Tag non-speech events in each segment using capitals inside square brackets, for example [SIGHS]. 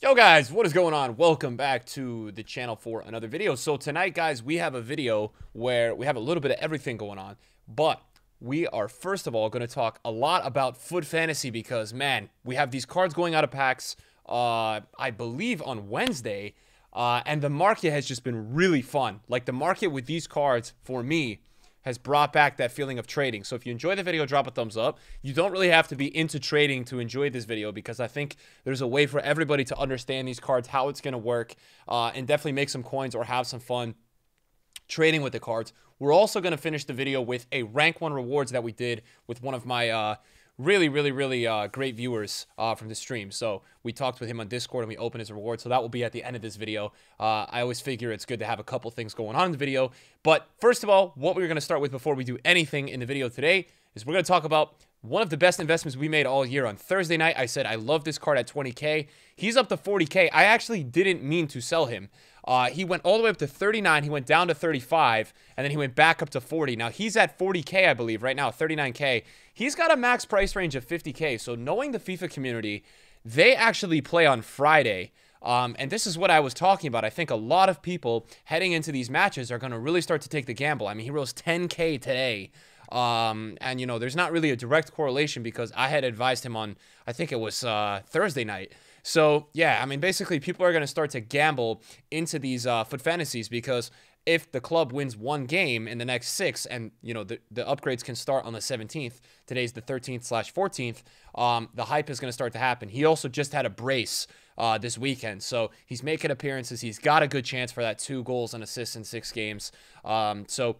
Yo guys, what is going on? Welcome back to the channel for another video. So tonight guys, we have a video where we have a little bit of everything going on, but we are first of all going to talk a lot about Foot Fantasy because man, we have these cards going out of packs, uh, I believe on Wednesday, uh, and the market has just been really fun. Like the market with these cards for me has brought back that feeling of trading. So if you enjoy the video, drop a thumbs up. You don't really have to be into trading to enjoy this video because I think there's a way for everybody to understand these cards, how it's going to work, uh, and definitely make some coins or have some fun trading with the cards. We're also going to finish the video with a rank one rewards that we did with one of my uh, really, really, really uh, great viewers uh, from the stream. So we talked with him on Discord and we opened his reward. So that will be at the end of this video. Uh, I always figure it's good to have a couple things going on in the video. But first of all, what we're going to start with before we do anything in the video today is we're going to talk about one of the best investments we made all year. On Thursday night, I said I love this card at 20K. He's up to 40K. I actually didn't mean to sell him. Uh, he went all the way up to 39. He went down to 35, and then he went back up to 40. Now he's at 40k, I believe, right now, 39k. He's got a max price range of 50k. So knowing the FIFA community, they actually play on Friday. Um, and this is what I was talking about. I think a lot of people heading into these matches are going to really start to take the gamble. I mean, he rose 10k today. Um, and you know, there's not really a direct correlation because I had advised him on, I think it was uh, Thursday night so yeah, I mean, basically, people are going to start to gamble into these uh, foot fantasies because if the club wins one game in the next six, and you know the, the upgrades can start on the 17th. Today's the 13th slash 14th. Um, the hype is going to start to happen. He also just had a brace uh, this weekend, so he's making appearances. He's got a good chance for that two goals and assists in six games. Um, so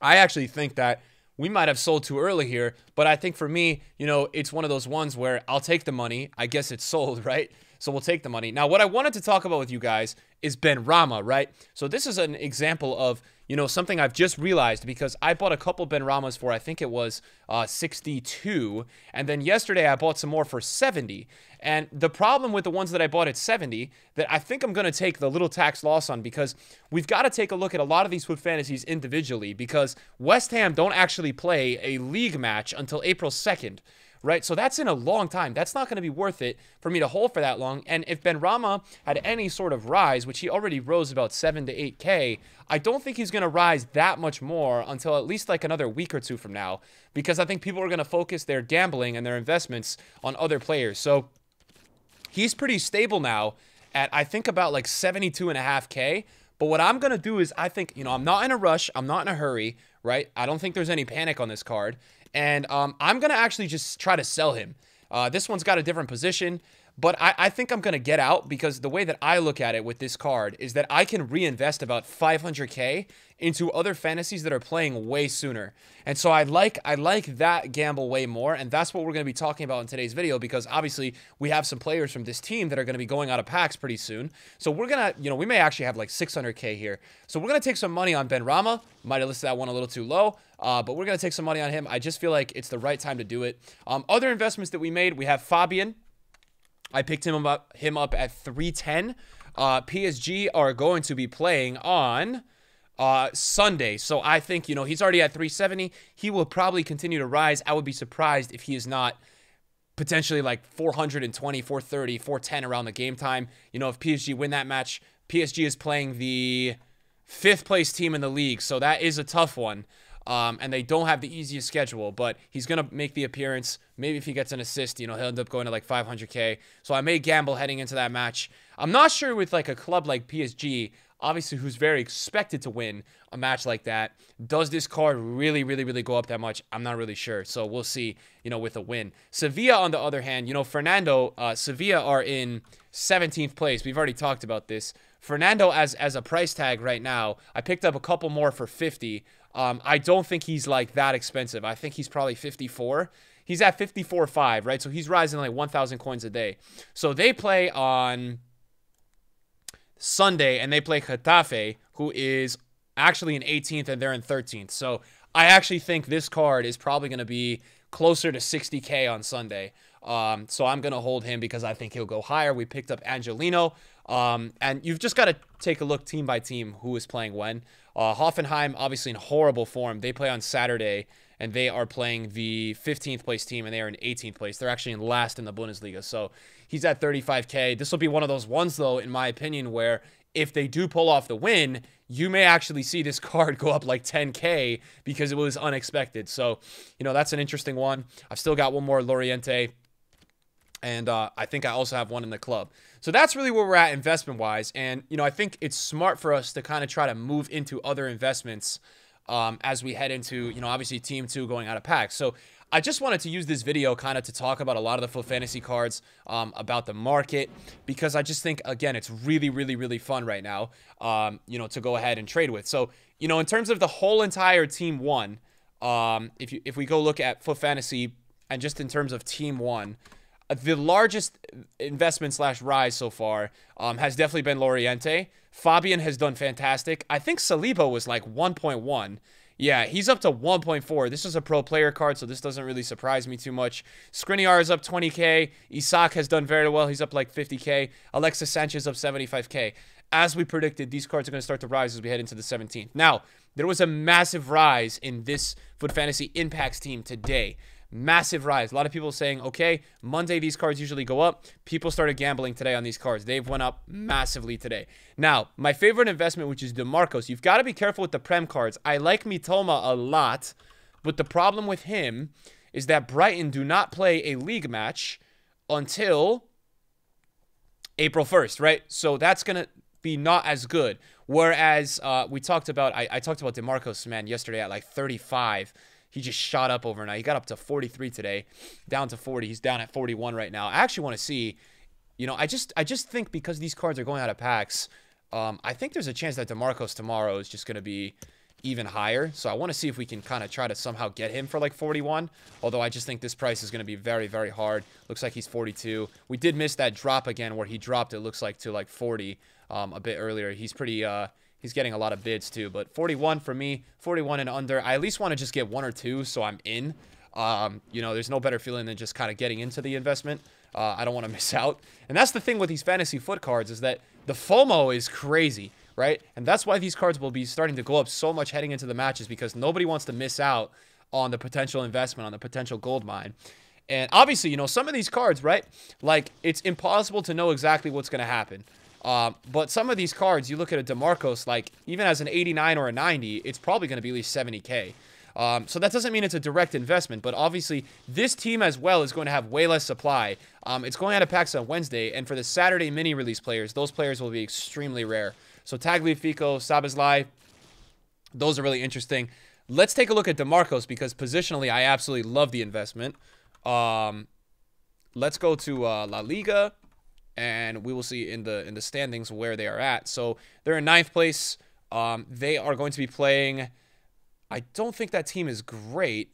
I actually think that we might have sold too early here. But I think for me, you know, it's one of those ones where I'll take the money. I guess it's sold, [LAUGHS] right? So we'll take the money. Now, what I wanted to talk about with you guys is Ben Rama, right? So this is an example of you know, something I've just realized because I bought a couple Ben Ramos for, I think it was uh, 62. And then yesterday I bought some more for 70. And the problem with the ones that I bought at 70 that I think I'm going to take the little tax loss on because we've got to take a look at a lot of these food fantasies individually because West Ham don't actually play a league match until April 2nd right? So that's in a long time. That's not going to be worth it for me to hold for that long. And if Ben Rama had any sort of rise, which he already rose about 7 to 8K, I don't think he's going to rise that much more until at least like another week or two from now, because I think people are going to focus their gambling and their investments on other players. So he's pretty stable now at I think about like 72 and a half K. But what I'm going to do is I think, you know, I'm not in a rush. I'm not in a hurry, right? I don't think there's any panic on this card. And um, I'm going to actually just try to sell him. Uh, this one's got a different position. But I, I think I'm going to get out because the way that I look at it with this card is that I can reinvest about 500k into other fantasies that are playing way sooner. And so I like I like that gamble way more and that's what we're going to be talking about in today's video because obviously we have some players from this team that are going to be going out of packs pretty soon. So we're going to, you know, we may actually have like 600k here. So we're going to take some money on Ben Rama. Might have listed that one a little too low. Uh, but we're going to take some money on him. I just feel like it's the right time to do it. Um, other investments that we made, we have Fabian, I picked him up him up at 310. Uh, PSG are going to be playing on uh, Sunday. So I think, you know, he's already at 370. He will probably continue to rise. I would be surprised if he is not potentially like 420, 430, 410 around the game time. You know, if PSG win that match, PSG is playing the fifth place team in the league. So that is a tough one. Um, and they don't have the easiest schedule, but he's going to make the appearance. Maybe if he gets an assist, you know, he'll end up going to like 500K. So I may gamble heading into that match. I'm not sure with like a club like PSG, obviously, who's very expected to win a match like that. Does this card really, really, really go up that much? I'm not really sure. So we'll see, you know, with a win. Sevilla, on the other hand, you know, Fernando, uh, Sevilla are in 17th place. We've already talked about this. Fernando as as a price tag right now. I picked up a couple more for 50. Um, I don't think he's like that expensive. I think he's probably 54. He's at 54.5, right? So he's rising like 1,000 coins a day. So they play on Sunday and they play Getafe, who is actually in 18th and they're in 13th. So I actually think this card is probably going to be closer to 60K on Sunday. Um, so I'm going to hold him because I think he'll go higher. We picked up Angelino. Um, and you've just got to take a look team by team who is playing when. Uh, Hoffenheim, obviously in horrible form. They play on Saturday, and they are playing the 15th place team, and they are in 18th place. They're actually in last in the Bundesliga. So he's at 35K. This will be one of those ones, though, in my opinion, where if they do pull off the win, you may actually see this [LAUGHS] card go up like 10K because it was unexpected. So, you know, that's an interesting one. I've still got one more Loriente and uh, I think I also have one in the club. So that's really where we're at investment wise. And you know, I think it's smart for us to kind of try to move into other investments um, as we head into you know obviously team two going out of pack. So I just wanted to use this video kind of to talk about a lot of the full fantasy cards, um, about the market, because I just think again it's really really really fun right now. Um, you know to go ahead and trade with. So you know in terms of the whole entire team one. Um, if you if we go look at full fantasy and just in terms of team one, the largest investment slash rise so far um, has definitely been Loriente. Fabian has done fantastic. I think Saliba was like 1.1. Yeah, he's up to 1.4. This is a pro player card, so this doesn't really surprise me too much. Skriniar is up 20k. Isak has done very well. He's up like 50k. Alexis Sanchez up 75k. As we predicted, these cards are going to start to rise as we head into the 17th. Now, there was a massive rise in this Foot Fantasy Impacts team today massive rise. A lot of people saying, okay, Monday these cards usually go up. People started gambling today on these cards. They've went up massively today. Now, my favorite investment, which is DeMarcos. You've got to be careful with the Prem cards. I like Mitoma a lot, but the problem with him is that Brighton do not play a league match until April 1st, right? So that's going to be not as good. Whereas uh, we talked about, I, I talked about DeMarcos, man, yesterday at like 35 he just shot up overnight. He got up to 43 today, down to 40. He's down at 41 right now. I actually want to see, you know, I just I just think because these cards are going out of packs, um, I think there's a chance that DeMarcos tomorrow is just going to be even higher. So I want to see if we can kind of try to somehow get him for like 41. Although I just think this price is going to be very, very hard. Looks like he's 42. We did miss that drop again where he dropped, it looks like, to like 40 um, a bit earlier. He's pretty... Uh, He's getting a lot of bids too, but 41 for me, 41 and under. I at least want to just get one or two so I'm in. Um, you know, there's no better feeling than just kind of getting into the investment. Uh, I don't want to [LAUGHS] miss out. And that's the thing with these fantasy foot cards is that the FOMO is crazy, right? And that's why these cards will be starting to go up so much heading into the matches because nobody wants to miss out on the potential investment, on the potential gold mine. And obviously, you know, some of these cards, right? Like, it's impossible to know exactly what's going to happen. Uh, but some of these cards, you look at a DeMarcos, like even as an 89 or a 90, it's probably going to be at least 70K. Um, so that doesn't mean it's a direct investment, but obviously this team as well is going to have way less supply. Um, it's going out of packs on Wednesday, and for the Saturday mini release players, those players will be extremely rare. So Tagli, Fico, Sabizlai, those are really interesting. Let's take a look at DeMarcos because positionally I absolutely love the investment. Um, let's go to uh, La Liga and we will see in the in the standings where they are at. So they're in ninth place. Um, they are going to be playing. I don't think that team is great.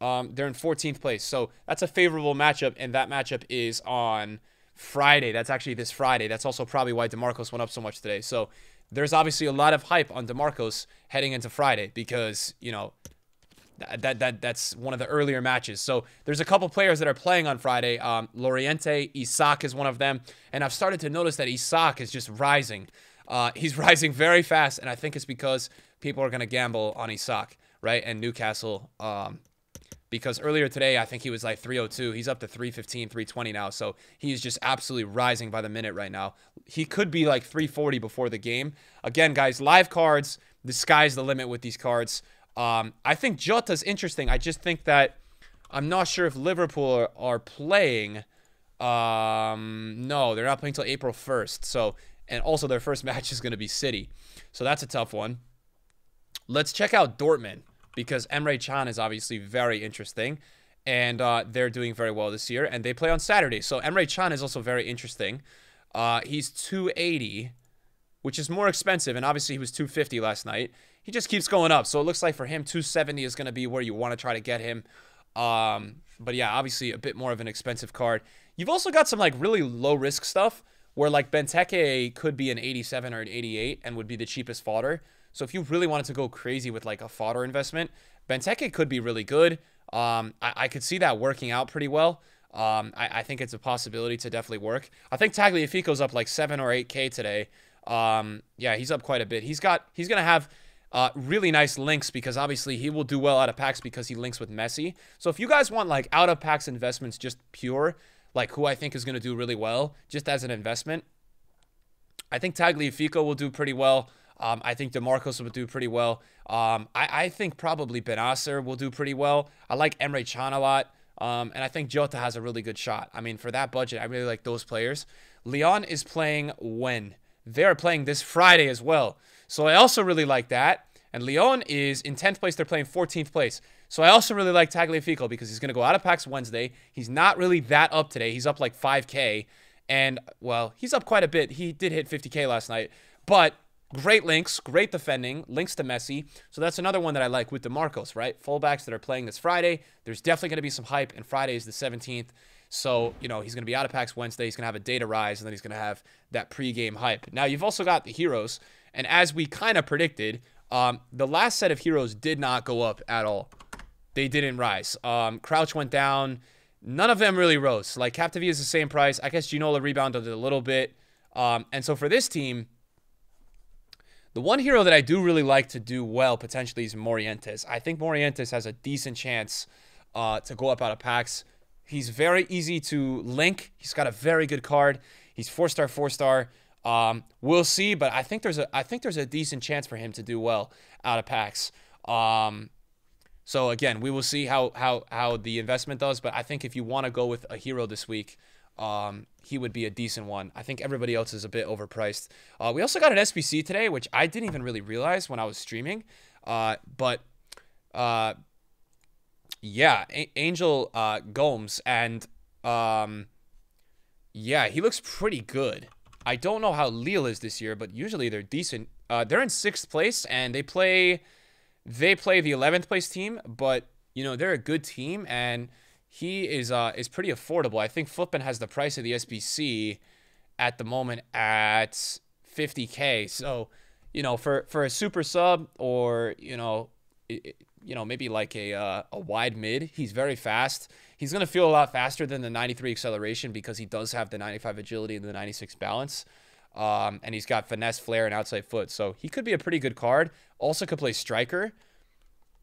Um, they're in 14th place, so that's a favorable matchup, and that matchup is on Friday. That's actually this Friday. That's also probably why Demarcos went up so much today. So there's obviously a lot of hype on Demarcos heading into Friday because you know that that that's one of the earlier matches. So there's a couple players that are playing on Friday. Um, Loriente Isak is one of them, and I've started to notice that Isak is just rising. Uh, [LAUGHS] he's rising very fast, and I think it's because people are going to gamble on Isak, right? And Newcastle, um, because earlier today I think he was like 302. He's up to 315, 320 now. So he's just absolutely rising by the minute right now. He could be like 340 before the game. Again, guys, live cards. The sky's the limit with these cards. Um, I think Jota's interesting. I just think that I'm not sure if Liverpool are, are playing. Um, no, they're not playing until April 1st. So, and also their first [LAUGHS] match is going to be City. So that's a tough one. Let's check out Dortmund because Emre Can is obviously very interesting and uh, they're doing very well this year and they play on Saturday. So Emre Can is also very interesting. Uh, he's 280, which is more expensive. And obviously he was 250 last night he just keeps going up. So it looks like for him, 270 is going to be where you want to try to get him. Um, but yeah, obviously a bit more of an expensive card. You've also got some like really low risk stuff where like Benteke could be an 87 or an 88 and would be the cheapest fodder. So if you really wanted to go crazy with like a fodder investment, Benteke could be really good. Um, I, I could see that working out pretty well. Um, I, I think it's a possibility to definitely work. I think Tagliafico's up like seven or eight k today. Um, yeah, he's up quite a bit. He's got he's gonna have uh, really nice links because obviously he will do well out of packs because he links with Messi. So if you guys want like out of packs investments, just pure, like who I think is going to do really well just as an investment, I think Tagliafico will do pretty well. Um, I think DeMarcos will do pretty well. Um, I, I, think probably Benasser will do pretty well. I like Emre Chan a lot. Um, and I think Jota has a really good shot. I mean, for that budget, I really like those players. Leon is playing when? They're playing this Friday as well. So I also really like that. And Leon is in 10th place. They're playing 14th place. So I also really like Tagliafico because he's going to go out of packs Wednesday. He's not really that up today. He's up like 5K. And, well, he's up quite a bit. He did hit 50K last night. But great links, great defending, links to Messi. So that's another one that I like with DeMarcos, right? Fullbacks that are playing this Friday. There's definitely going to be some hype. And Friday is the 17th. So, you know, he's going to be out of packs Wednesday. He's going to have a data rise, and then he's going to have that pregame hype. Now, you've also got the heroes. And as we kind of predicted, um, the last set of heroes did not go up at all. They didn't rise. Um, Crouch went down. None of them really rose. Like Captivia is the same price. I guess Ginola rebounded a little bit. Um, and so for this team, the one hero that I do really like to do well potentially is Morientes. I think Morientes has a decent chance uh, to go up out of packs. He's very easy to link. He's got a very good card. He's four star, four star. Um, we'll see, but I think there's a I think there's a decent chance for him to do well out of packs. Um, so again, we will see how how how the investment does. But I think if you want to go with a hero this week, um, he would be a decent one. I think everybody else is a bit overpriced. Uh, we also got an SBC today, which I didn't even really realize when I was streaming. Uh, but uh, yeah, a Angel uh, Gomes and um, yeah, he looks pretty good. I don't know how Lille is this year, but usually they're decent. Uh, they're in sixth place, and they play they play the 11th place team, but you know they're a good team, and he is uh, is pretty affordable. I think Flippin has the price of the SBC at the moment at 50k. So you know for for a super sub or you know it, you know maybe like a uh, a wide mid, he's very fast. He's going to feel a lot faster than the 93 acceleration because he does have the 95 agility and the 96 balance. Um, and he's got finesse, flair, and outside foot. So he could be a pretty good card. Also could play striker.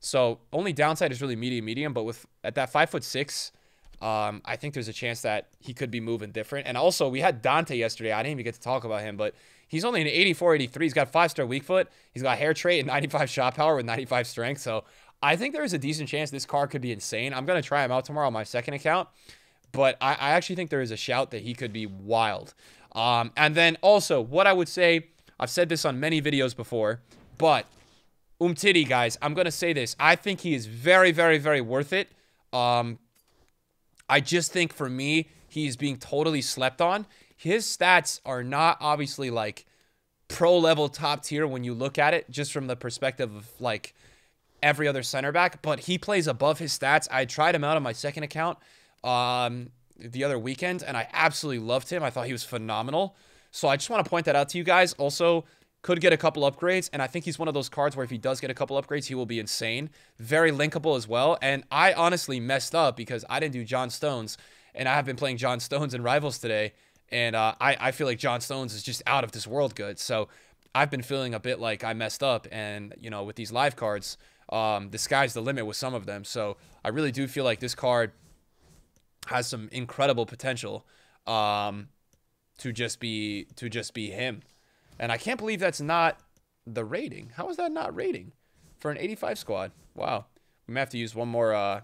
So only downside is really medium, medium. But with at that five foot six, um, I think there's a chance that he could be moving different. And also, we had Dante yesterday. I didn't even get to talk about him, but he's only an 84, 83. He's got five star weak foot. He's got hair trait and 95 shot power with 95 strength. So I think there's a decent chance this car could be insane. I'm going to try him out tomorrow on my second account, but I, I actually think there is a shout that he could be wild. Um, and then also, what I would say, I've said this on many videos before, but Umtiti, guys, I'm going to say this. I think he is very, very, very worth it. Um, I just think for me, he's being totally slept on. His stats are not obviously like pro level top tier when you look at it, just from the perspective of like – every other center back, but he plays above his stats. I tried him out on my second account um, the other weekend, and I absolutely loved him. I thought he was phenomenal. So I just want to point that out to you guys. Also, could get a couple upgrades, and I think he's one of those cards where if he does get a couple upgrades, he will be insane. Very linkable as well. And I honestly messed up because I didn't do John Stones, and I have been playing John Stones in Rivals today, and uh, I, I feel like John Stones is just out of this world good. So I've been feeling a bit like I messed up, and, you know, with these live cards – um, the sky's the limit with some of them. So I really do feel like this card has some incredible potential um, to just be to just be him. And I can't believe that's not the rating. How is that not rating for an 85 squad? Wow. We may have to use one more uh,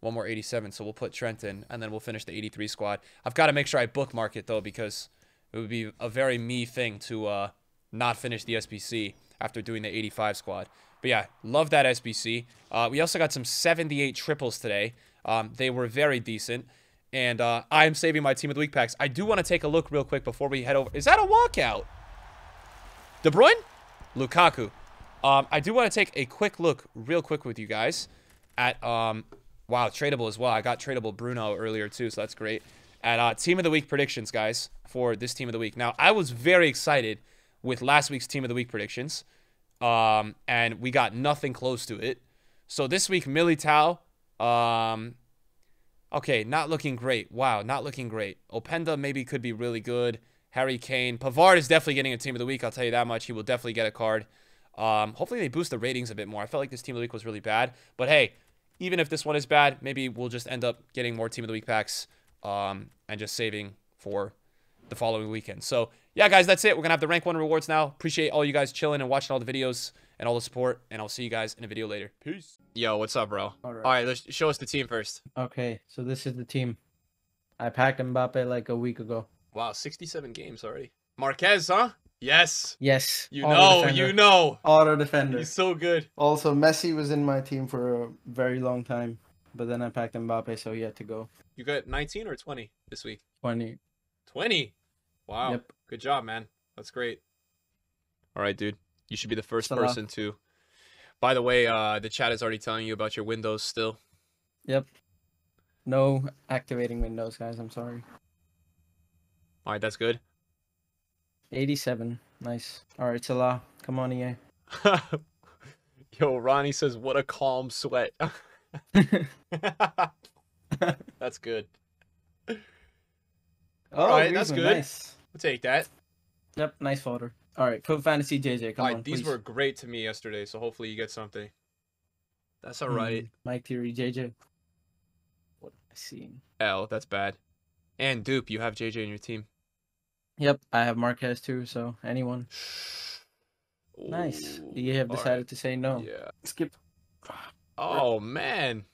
one more 87. So we'll put Trent in, and then we'll finish the 83 squad. I've got to make sure I bookmark it though because it would be a very me thing to uh, not finish the SPC after doing the 85 squad. But yeah, love that SBC. Uh, we also got some 78 triples today. Um, they were very decent. And uh, I am saving my team of the week packs. I do want to take a look real quick before we head over. Is that a walkout? De Bruyne? Lukaku. Um, I do want to take a quick look real quick with you guys at, um, wow, tradable as well. I got tradable Bruno earlier too, so that's great. At uh, team of the week predictions, guys, for this team of the week. Now, I was very excited with last week's team of the week predictions um, and we got nothing close to it. So this week, Militao, um, okay, not looking great. Wow, not looking great. Openda maybe could be really good. Harry Kane, Pavard is definitely getting a team of the week. I'll tell you that much. He will definitely get a card. Um, hopefully they boost the ratings a bit more. I felt like this team of the week was really bad, but hey, even if this one is bad, maybe we'll just end up getting more team of the week packs um, and just saving for the following weekend. So yeah, guys, that's it. We're going to have the rank one rewards now. Appreciate all you guys chilling and watching all the videos and all the support. And I'll see you guys in a video later. Peace. Yo, what's up, bro? All right. All right, let's show us the team first. Okay, so this is the team. I packed Mbappe like a week ago. Wow, 67 games already. Marquez, huh? Yes. Yes. You Auto know, defender. you know. Auto defender. He's so good. Also, Messi was in my team for a very long time, but then I packed Mbappe, so he had to go. You got 19 or 20 this week? 20. 20? Wow. Yep. Good job, man. That's great. All right, dude. You should be the first Salah. person to. By the way, uh, the chat is already telling you about your Windows still. Yep. No activating Windows, guys. I'm sorry. All right, that's good. 87. Nice. All right, Salah. Come on, EA. [LAUGHS] Yo, Ronnie says, what a calm sweat. [LAUGHS] [LAUGHS] that's good. Oh, All right, that's good. Nice will take that. Yep, nice folder. All right, Pope Fantasy JJ, come on. These please. were great to me yesterday, so hopefully you get something. That's all right. Mm, Mike Theory JJ. What am I seeing? L, that's bad. And Dupe, you have JJ in your team. Yep, I have Marquez too, so anyone. [SIGHS] Ooh, nice. You have decided right. to say no. Yeah. Skip. Oh, man.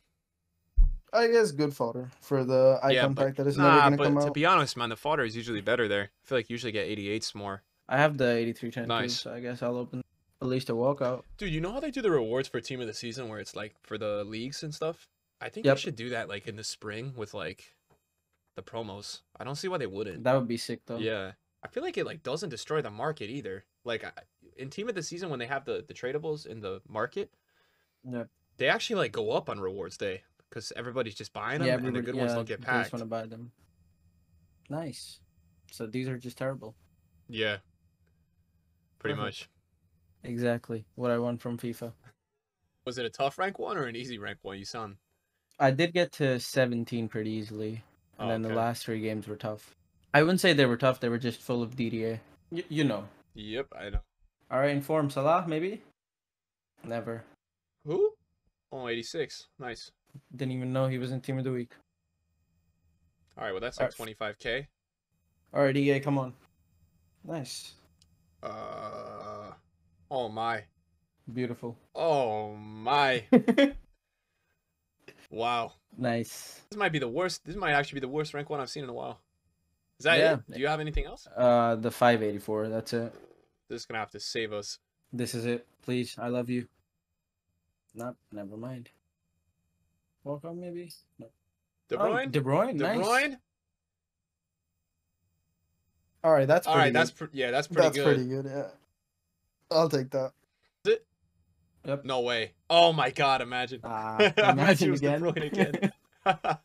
I guess good fodder for the eye yeah, contact but, that is nah, never gonna but come to be honest, man, the fodder is usually better there. I feel like you usually get 88s more. I have the 8310. Nice. so I guess I'll open at least a walkout. Dude, you know how they do the rewards for team of the season where it's like for the leagues and stuff? I think yep. they should do that like in the spring with like the promos. I don't see why they wouldn't. That would be sick though. Yeah. I feel like it like doesn't destroy the market either. Like in team of the season when they have the the tradables in the market, yeah. they actually like go up on rewards day because everybody's just buying them, yeah, and the good yeah, ones don't get packed. Just want to buy them. Nice. So these are just terrible. Yeah. Pretty much. Exactly what I want from FIFA. Was it a tough rank one or an easy rank one? You son? I did get to 17 pretty easily, and oh, then okay. the last three games were tough. I wouldn't say they were tough; they were just full of DDA. Y- you know. Yep, I know. All right, inform Salah maybe. Never. Who? Oh, 86. Nice. Didn't even know he was in Team of the Week. All right, well that's like twenty five k. All right, EA, come on. Nice. Uh, oh my. Beautiful. Oh my. [LAUGHS] wow. Nice. This might be the worst. This might actually be the worst rank one I've seen in a while. Is that yeah. it? Do you have anything else? Uh, the five eighty four. That's it. This is gonna have to save us. This is it. Please, I love you. Not. Never mind. Welcome, maybe? No. De oh, Bruyne? Oh, De Bruyne? De Bruyne? All right, that's pretty All right, good. that's pr- yeah, that's pretty that's good. That's pretty good, yeah. I'll take that. Yep. No way. Oh my god, imagine. Uh, [LAUGHS] imagine, imagine again. again. [LAUGHS] [LAUGHS] All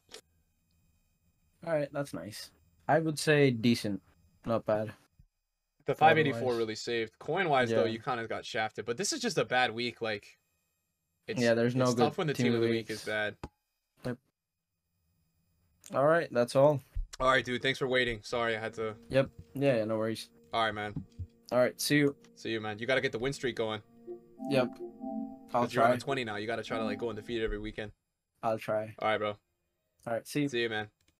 right, that's nice. I would say decent. Not bad. The 584 really saved. Coin wise yeah. though, you kind of got shafted, but this is just a bad week like it's, yeah, there's no it's good tough when the team, team of the week. week is bad. Yep. All right, that's all. All right, dude. Thanks for waiting. Sorry, I had to. Yep. Yeah, yeah, no worries. All right, man. All right, see you. See you, man. You gotta get the win streak going. Yep. I'll try. You're on 20 now. You gotta try to like go undefeated every weekend. I'll try. All right, bro. All right, see you. See you, man.